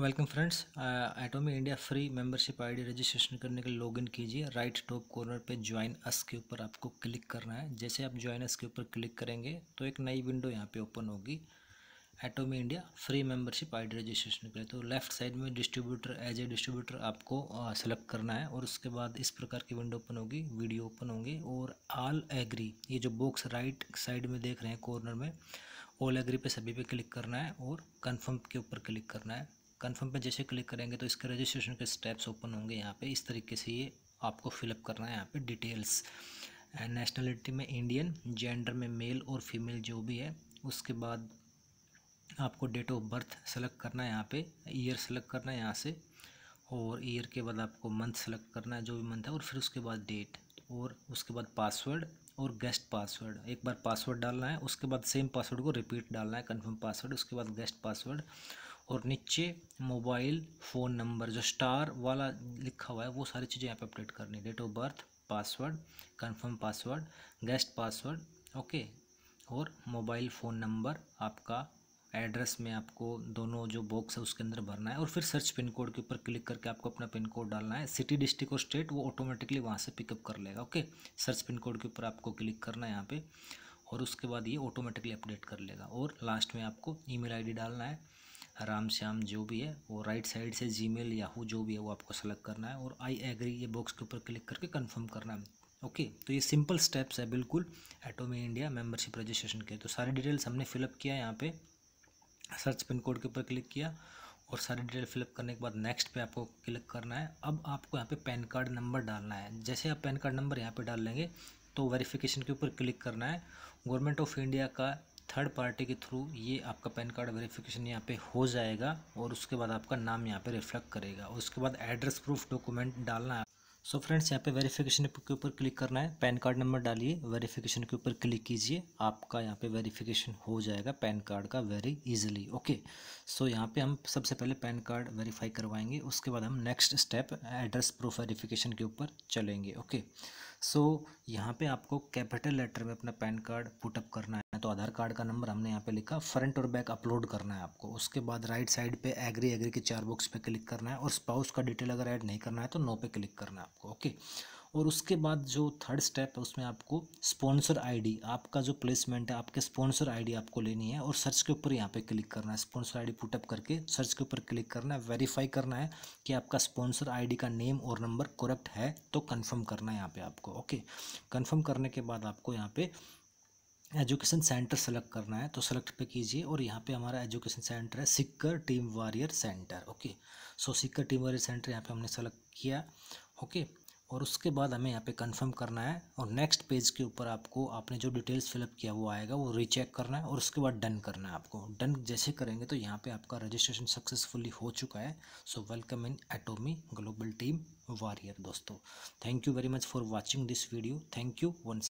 welcome friends Atomy India free membership ID registration करने के लिए लॉगिन कीजिए राइट टॉप कॉर्नर पे ज्वाइन अस के ऊपर आपको क्लिक करना है जैसे आप ज्वाइन अस के ऊपर क्लिक करेंगे तो एक नई विंडो यहाँ पे ओपन होगी Atomy India free membership ID registration करें तो लेफ्ट साइड में डिस्ट्रीब्यूटर एज ए डिस्ट्रीब्यूटर आपको सेलेक्ट uh, करना है और उसके बाद इस प्रकार की विंडो ओपन होगी वीडियो ओपन होंगे और आल एग्री ये जो बॉक्स राइट साइड में देख रहे हैं कॉर्नर में ऑल एग्री पे सभी पे क्लिक करना है और कंफर्म के ऊपर क्लिक करना है कन्फर्म पर जैसे क्लिक करेंगे तो इसके रजिस्ट्रेशन के स्टेप्स ओपन होंगे यहाँ पर इस तरीके से ये आपको फिलअप करना है यहाँ पर डिटेल्स एंड नेशनलिटी में इंडियन जेंडर में मेल और फीमेल जो भी है उसके बाद आपको डेट ऑफ बर्थ सेलेक्ट करना है यहाँ पे ईयर सेलेक्ट करना है यहाँ से और ईयर के बाद आपको मंथ सेलेक्ट करना है जो भी मंथ है और फिर उसके बाद डेट और उसके बाद पासवर्ड और गेस्ट पासवर्ड एक बार पासवर्ड डालना है उसके बाद सेम पासवर्ड को रिपीट डालना है कन्फर्म पासवर्ड उसके बाद गेस्ट पासवर्ड और नीचे मोबाइल फ़ोन नंबर जो स्टार वाला लिखा हुआ है वो सारी चीज़ें यहाँ पे अपडेट करनी है date of birth password confirm password guest password okay और मोबाइल फ़ोन नंबर आपका एड्रेस में आपको दोनों जो बॉक्स है उसके अंदर भरना है और फिर सर्च पिन कोड के ऊपर क्लिक करके आपको अपना पिन कोड डालना है सिटी डिस्ट्रिक्ट और स्टेट वो ऑटोमेटिकली वहाँ से पिकअप कर लेगा ओके सर्च पिन कोड के ऊपर आपको क्लिक करना है यहाँ पे और उसके बाद ये ऑटोमेटिकली अपडेट कर लेगा और लास्ट में आपको ईमेल आईडी डालना है राम श्याम जो भी है वो राइट साइड से जी मेल याहू जो भी है वो आपको सेलेक्ट करना है और आई एग्री ये बॉक्स के ऊपर क्लिक करके कन्फर्म करना है ओके तो ये सिंपल स्टेप्स है बिल्कुल एटोमी इंडिया मेम्बरशिप रजिस्ट्रेशन के तो सारी डिटेल्स हमने फिलअप किया यहाँ पर सर्च पिन कोड के ऊपर क्लिक किया और सारी डिटेल फिलअप करने के बाद नेक्स्ट पे आपको क्लिक करना है अब आपको यहाँ पे पैन कार्ड नंबर डालना है जैसे आप पैन कार्ड नंबर यहाँ पे डाल लेंगे तो वेरिफिकेशन के ऊपर क्लिक करना है गवर्नमेंट ऑफ इंडिया का थर्ड पार्टी के थ्रू ये आपका पैन कार्ड वेरिफिकेशन यहाँ पे हो जाएगा और उसके बाद आपका नाम यहाँ पे रिफ्लेक्ट करेगा और उसके बाद एड्रेस प्रूफ डॉक्यूमेंट डालना है सो फ्रेंड्स यहाँ पे वेरिफिकेशन के ऊपर क्लिक करना है पैन कार्ड नंबर डालिए वेरिफिकेशन के ऊपर क्लिक कीजिए आपका यहाँ पे वेरिफिकेशन हो जाएगा पैन कार्ड का वेरी इजीली ओके सो यहाँ पे हम सबसे पहले पैन कार्ड वेरीफाई करवाएंगे उसके बाद हम next step address proof verification के ऊपर चलेंगे ओके सो यहाँ पर आपको कैपिटल लेटर में अपना पैन कार्ड पुटअप करना है तो आधार कार्ड का नंबर हमने यहाँ पे लिखा फ्रंट और बैक अपलोड करना है आपको उसके बाद राइट साइड पे एग्री एग्री के चार बॉक्स पे क्लिक करना है और स्पाउस का डिटेल अगर ऐड नहीं करना है तो नो पे क्लिक करना है आपको ओके और उसके बाद जो थर्ड स्टेप है उसमें आपको स्पॉन्सर आईडी आपका जो प्लेसमेंट है आपके स्पॉन्सर आईडी आपको लेनी है और सर्च के ऊपर यहाँ पे क्लिक करना है स्पॉन्सर आईडी पुटअप करके सर्च के ऊपर क्लिक करना है वेरीफाई करना है कि आपका स्पॉन्सर आईडी का नेम और नंबर करेक्ट है तो कन्फर्म करना है यहाँ पर आपको ओके कन्फर्म करने के बाद आपको यहाँ पर एजुकेशन सेंटर सेलेक्ट करना है तो सेलेक्ट पे कीजिए और यहाँ पे हमारा एजुकेशन सेंटर है Sikar team warrior centre okay so Sikar team warrior centre यहाँ पे हमने सेलेक्ट किया ओके और उसके बाद हमें यहाँ पे कंफर्म करना है और नेक्स्ट पेज के ऊपर आपको आपने जो डिटेल्स फिलअप किया वो आएगा वो रीचेक करना है और उसके बाद डन करना है आपको डन जैसे करेंगे तो यहाँ पर आपका रजिस्ट्रेशन सक्सेसफुली हो चुका है so welcome in Atomy global team warrior दोस्तों thank you very much for watching this video thank you one